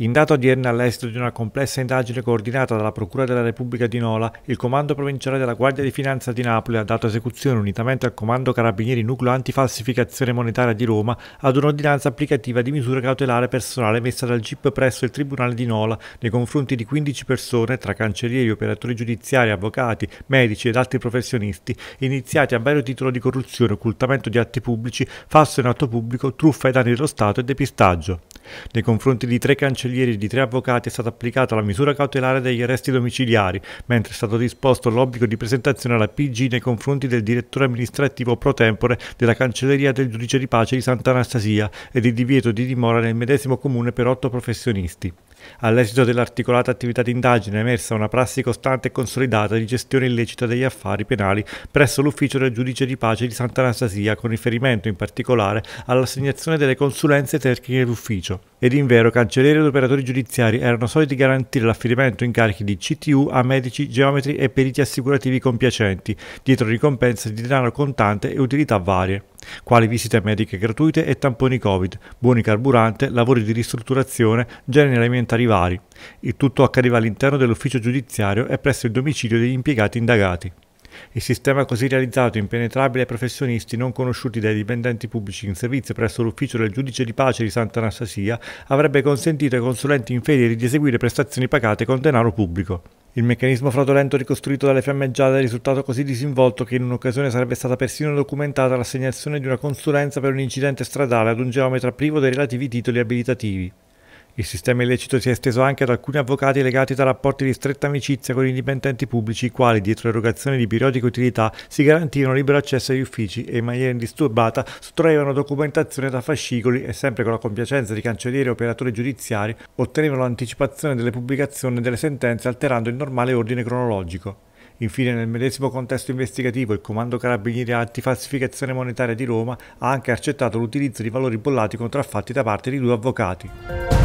In data odierna, all'esito di una complessa indagine coordinata dalla Procura della Repubblica di Nola, il Comando Provinciale della Guardia di Finanza di Napoli ha dato esecuzione, unitamente al Comando Carabinieri Nucleo Antifalsificazione Monetaria di Roma, ad un'ordinanza applicativa di misura cautelare personale messa dal GIP presso il Tribunale di Nola nei confronti di 15 persone, tra cancellieri, operatori giudiziari, avvocati, medici ed altri professionisti, iniziati a vario titolo di corruzione, occultamento di atti pubblici, falso in atto pubblico, truffa ai danni dello Stato e depistaggio. Nei confronti di tre cancellieri e di tre avvocati è stata applicata la misura cautelare degli arresti domiciliari, mentre è stato disposto l'obbligo di presentazione alla PG nei confronti del direttore amministrativo pro tempore della cancelleria del giudice di pace di Santa Anastasia e di divieto di dimora nel medesimo comune per otto professionisti. All'esito dell'articolata attività di indagine è emersa una prassi costante e consolidata di gestione illecita degli affari penali presso l'ufficio del giudice di pace di Sant'Anastasia, con riferimento in particolare all'assegnazione delle consulenze tecniche d'ufficio. Ed invero cancellieri ed operatori giudiziari erano soliti garantire l'affidamento in carichi di CTU a medici, geometri e periti assicurativi compiacenti, dietro ricompense di denaro contante e utilità varie quali visite mediche gratuite e tamponi Covid, buoni carburante, lavori di ristrutturazione, generi alimentari vari. Il tutto accadeva all'interno dell'ufficio giudiziario e presso il domicilio degli impiegati indagati. Il sistema così realizzato impenetrabile ai professionisti non conosciuti dai dipendenti pubblici in servizio presso l'ufficio del giudice di pace di Santa Anastasia avrebbe consentito ai consulenti infedeli di eseguire prestazioni pagate con denaro pubblico. Il meccanismo fraudolento ricostruito dalle fiammeggiate è risultato così disinvolto che in un'occasione sarebbe stata persino documentata l'assegnazione di una consulenza per un incidente stradale ad un geometra privo dei relativi titoli abilitativi. Il sistema illecito si è esteso anche ad alcuni avvocati legati da rapporti di stretta amicizia con i dipendenti pubblici, i quali, dietro erogazione di periodiche utilità, si garantivano libero accesso agli uffici e in maniera indisturbata sottraevano documentazione da fascicoli e, sempre con la compiacenza di cancellieri e operatori giudiziari, ottenevano l'anticipazione delle pubblicazioni delle sentenze alterando il normale ordine cronologico. Infine, nel medesimo contesto investigativo, il Comando Carabinieri Antifalsificazione Monetaria di Roma ha anche accettato l'utilizzo di valori bollati contraffatti da parte di due avvocati.